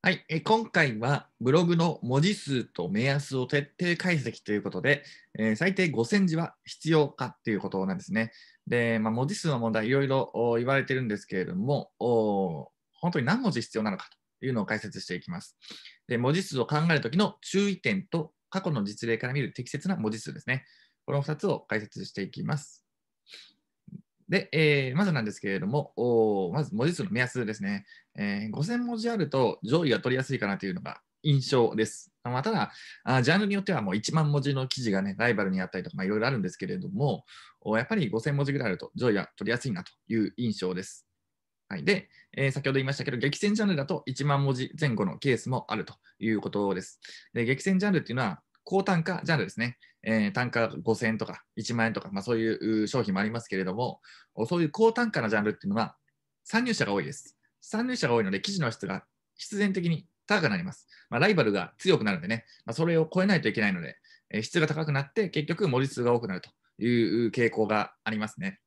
はい、え今回はブログの文字数と目安を徹底解析ということで、えー、最低5000字は必要かっていうことなんですね。で、まあ、文字数の問題いろいろ言われてるんですけれども、本当に何文字必要なのかというのを解説していきます。で文字数を考えるときの注意点と過去の実例から見る適切な文字数ですね。この2つを解説していきます。で、えー、まずなんですけれども、おまず文字数の目安ですね、えー。5000文字あると上位が取りやすいかなというのが印象です。まあ、ただあ、ジャンルによってはもう1万文字の記事がね、ライバルにあったりとか、いろいろあるんですけれども、おやっぱり5000文字ぐらいあると上位が取りやすいなという印象です。はい、で、えー、先ほど言いましたけど、激戦ジャンルだと1万文字前後のケースもあるということです。で激戦ジャンルっていうのは、高単価ジャンルですね。えー、単価5000円とか1万円とか、まあ、そういう商品もありますけれども、そういう高単価なジャンルっていうのは参入者が多いです。参入者が多いので、記事の質が必然的に高くなります。まあ、ライバルが強くなるんでね、まあ、それを超えないといけないので、えー、質が高くなって、結局文字数が多くなるという傾向がありますね。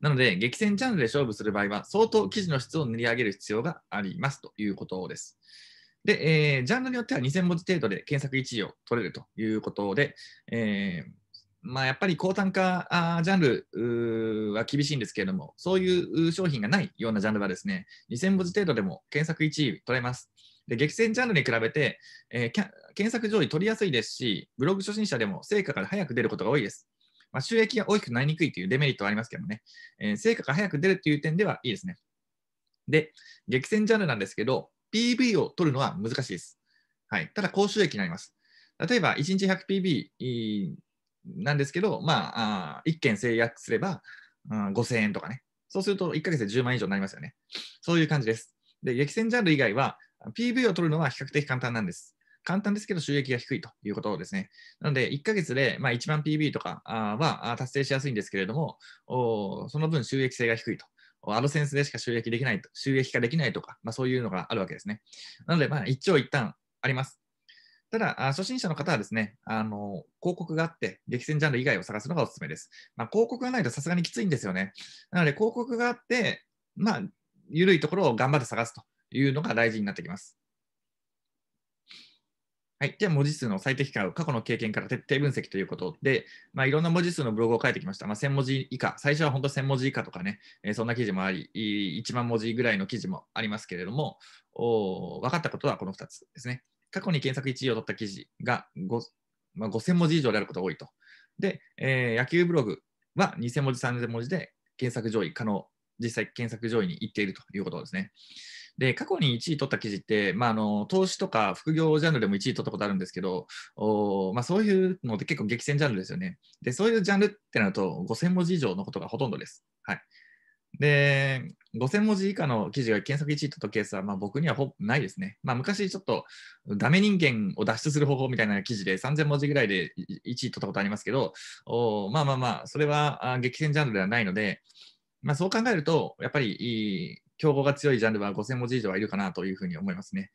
なので、激戦ジャンルで勝負する場合は、相当記事の質を塗り上げる必要がありますということです。で、えー、ジャンルによっては2000文字程度で検索1位を取れるということで、えーまあ、やっぱり高単価ジャンルは厳しいんですけれども、そういう商品がないようなジャンルはですね、2000文字程度でも検索1位取れます。で激戦ジャンルに比べて、えー、検索上位取りやすいですし、ブログ初心者でも成果が早く出ることが多いです。まあ、収益が大きくなりにくいというデメリットはありますけどね、えー、成果が早く出るという点ではいいですね。で、激戦ジャンルなんですけど、PB を取るのは難しいです。はい、ただ、高収益になります。例えば、1日 100PB なんですけど、まあ、あ1件制約すれば、うん、5000円とかね。そうすると、1ヶ月で10万以上になりますよね。そういう感じです。で、激戦ジャンル以外は、PV を取るのは比較的簡単なんです。簡単ですけど収益が低いということですね。なので、1ヶ月で、まあ、1万 PB とかは達成しやすいんですけれども、その分収益性が低いとアドセンスでしか収益できないと、収益化できないとか、まあ、そういうのがあるわけですね。なので、まあ、一長一短あります。ただ、初心者の方はですね、あの、広告があって、激戦ジャンル以外を探すのがおすすめです。まあ、広告がないとさすがにきついんですよね。なので、広告があって、まあ、緩いところを頑張って探すというのが大事になってきます。はい、では文字数の最適化を過去の経験から徹底分析ということで、まあ、いろんな文字数のブログを書いてきました。まあ、1000文字以下、最初は本当1000文字以下とかね、えー、そんな記事もあり、1万文字ぐらいの記事もありますけれども、お分かったことはこの2つですね。過去に検索1位を取った記事が5、ま5000文字以上であることが多いと。で、えー、野球ブログは2000文字、3000文字で検索上位可能、実際検索上位に行っているということですね。で、過去に1位取った記事って、まあ、あの投資とか副業ジャンルでも1位取ったことあるんですけど、おまあ、そういうのって結構激戦ジャンルですよね。で、そういうジャンルってなると、5000文字以上のことがほとんどです。はい。で、5000文字以下の記事が検索1位取ったケースは、まあ、僕にはほぼないですね。まあ、昔ちょっとダメ人間を脱出する方法みたいな記事で3000文字ぐらいで1位取ったことありますけど、おまあまあまあ、それは激戦ジャンルではないので、まあ、そう考えると、やっぱり競合が強いジャンルは5000文字以上はいるかなというふうに思いますね。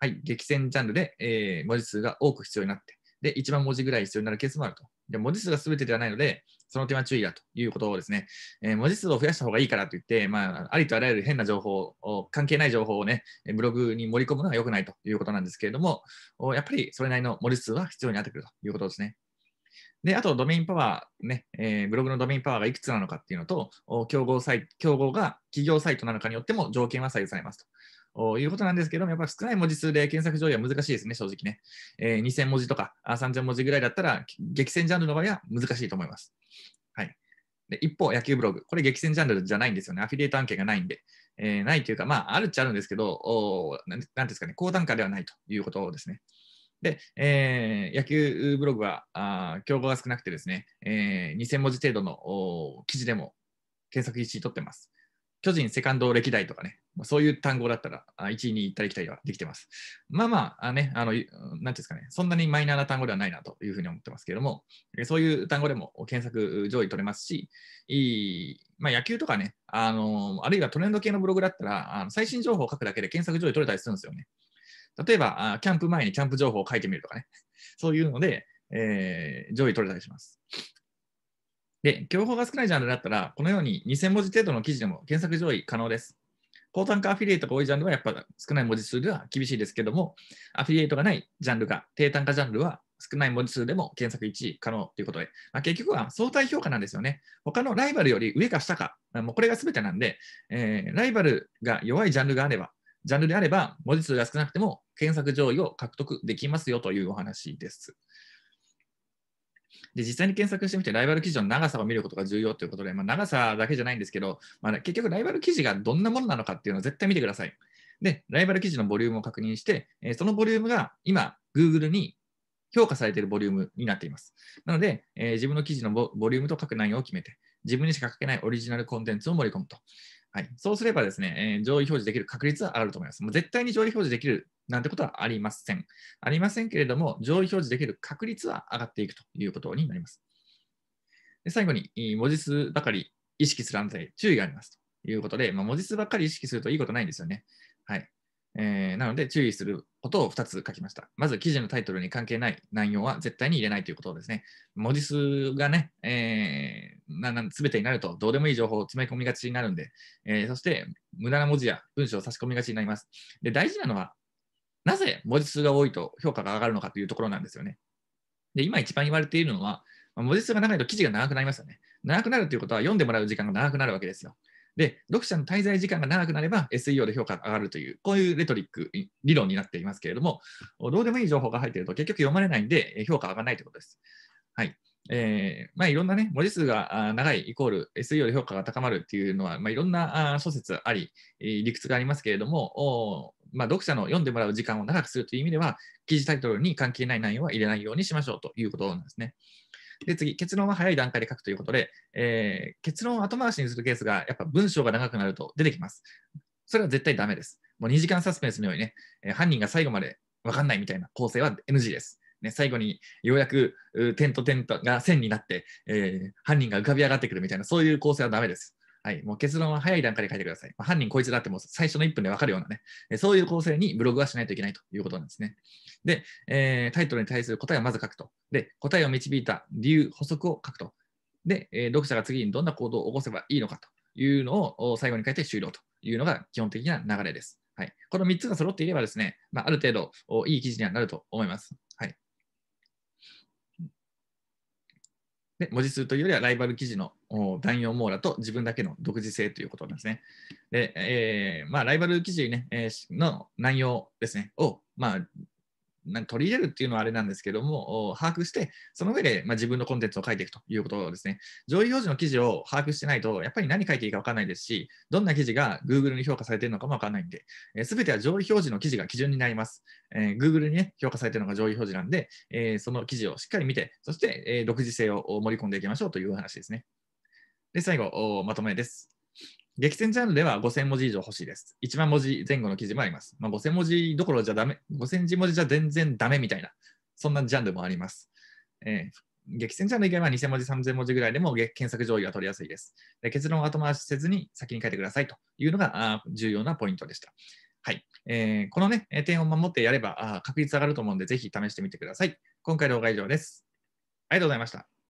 はい、激戦ジャンルで、えー、文字数が多く必要になって、で、1万文字ぐらい必要になるケースもあると。で文字数が全てではないので、その点は注意だということをですね、えー、文字数を増やした方がいいからといって、まあ、ありとあらゆる変な情報を、関係ない情報をね、ブログに盛り込むのは良くないということなんですけれども、やっぱりそれなりの文字数は必要になってくるということですね。で、あとドメインパワー、ね、えー、ブログのドメインパワーがいくつなのかっていうのと、競合サイ競合が企業サイトなのかによっても条件は左右されますということなんですけども、やっぱり少ない文字数で検索上位は難しいですね、正直ね。えー、2000文字とか3000文字ぐらいだったら、激戦ジャンルの場合は難しいと思います。はい。で一方、野球ブログ。これ激戦ジャンルじゃないんですよね。アフィリエイト案件がないんで。えー、ないというか、まあ、あるっちゃあるんですけど、おなんですかね、高単価ではないということですね。で、えー、野球ブログはあ競合が少なくてですね、えー、2000文字程度の記事でも検索1位取ってます。巨人セカンド歴代とかね、そういう単語だったら、1位に行ったり来たりはできてます。まあまあ、ね、あの、なんていうんですかね、そんなにマイナーな単語ではないなというふうに思ってますけれども、そういう単語でも検索上位取れますし、まあ、野球とかね、あの、あるいはトレンド系のブログだったら、あの最新情報を書くだけで検索上位取れたりするんですよね。例えば、キャンプ前にキャンプ情報を書いてみるとかね。そういうので、えー、上位取れたりします。で、競合が少ないジャンルだったら、このように2000文字程度の記事でも検索上位可能です。高単価アフィリエイトが多いジャンルはやっぱ少ない文字数では厳しいですけども、アフィリエイトがないジャンルが低単価ジャンルは少ない文字数でも検索1位可能ということで、まあ、結局は相対評価なんですよね。他のライバルより上か下か、もうこれが全てなんで、えー、ライバルが弱いジャンルがあれば、ジャンルであれば、文字数が少なくても検索上位を獲得できますよというお話です。で実際に検索してみて、ライバル記事の長さを見ることが重要ということで、まあ、長さだけじゃないんですけど、まあ、結局、ライバル記事がどんなものなのかっていうのを絶対見てください。で、ライバル記事のボリュームを確認して、えそのボリュームが今、Google に評価されているボリュームになっています。なので、えー、自分の記事のボリュームと書く内容を決めて、自分にしか書けないオリジナルコンテンツを盛り込むと。はい、そうすればですね、えー、上位表示できる確率はあると思います。もう絶対に上位表示できるなんてことはありません。ありませんけれども、上位表示できる確率は上がっていくということになります。で最後に、文字数ばかり意識する案な注意がありますということで、まあ、文字数ばっかり意識するといいことないんですよね。はいえー、なので、注意する音を2つ書きました。まず記事のタイトルに関係ない内容は絶対に入れないということですね。文字数がね、えー、なな全てになるとどうでもいい情報を詰め込みがちになるんで、えー、そして無駄な文字や文章を差し込みがちになります。で大事なのは、なぜ文字数が多いと評価が上がるのかというところなんですよね。で今一番言われているのは、文字数が長いと記事が長くなりますよね。長くなるということは読んでもらう時間が長くなるわけですよ。で、読者の滞在時間が長くなれば SEO で評価が上がるという、こういうレトリック、理論になっていますけれども、どうでもいい情報が入っていると結局読まれないんで、評価が上がらないということです。はい。えー、まあ、いろんなね、文字数が長いイコール SEO で評価が高まるっていうのは、まあ、いろんな諸説あり、理屈がありますけれども、まあ、読者の読んでもらう時間を長くするという意味では、記事タイトルに関係ない内容は入れないようにしましょうということなんですね。で、次、結論は早い段階で書くということで、えー、結論を後回しにするケースが、やっぱ文章が長くなると出てきます。それは絶対ダメです。もう2時間サスペンスのようにね、えー、犯人が最後まで分かんないみたいな構成は NG です。ね、最後にようやく点と点が線になって、えー、犯人が浮かび上がってくるみたいな、そういう構成はダメです。はい、もう結論は早い段階で書いてください。まあ、犯人こいつだってもう最初の1分で分かるようなね、そういう構成にブログはしないといけないということなんですね。で、えー、タイトルに対する答えをまず書くと。で、答えを導いた理由、補足を書くと。で、えー、読者が次にどんな行動を起こせばいいのかというのを最後に書いて終了というのが基本的な流れです。はい、この3つが揃っていればですね、まあ、ある程度いい記事にはなると思います。はいで文字数というよりはライバル記事の弾用網羅と自分だけの独自性ということなんですね。で、えー、まあ、ライバル記事、ね、えの内容ですねを、まあ、取り入れるっていうのはあれなんですけども、把握して、その上で、まあ、自分のコンテンツを書いていくということですね。上位表示の記事を把握してないと、やっぱり何書いていいか分からないですし、どんな記事が Google に評価されているのかも分からないんで、す、え、べ、ては上位表示の記事が基準になります。えー、Google に、ね、評価されているのが上位表示なんで、えー、その記事をしっかり見て、そして、えー、独自性を盛り込んでいきましょうという話ですね。で、最後、まとめです。激戦ジャンルでは5000文字以上欲しいです。1万文字前後の記事もあります。まあ、5000文字どころじゃダメ、5000字文字じゃ全然ダメみたいな、そんなジャンルもあります。えー、激戦ジャンル以外は2000文字、3000文字ぐらいでも検索上位が取りやすいです。で結論を後回しせずに先に書いてくださいというのがあ重要なポイントでした。はい。えー、このね、点を守ってやればあ確率上がると思うので、ぜひ試してみてください。今回の動画は以上です。ありがとうございました。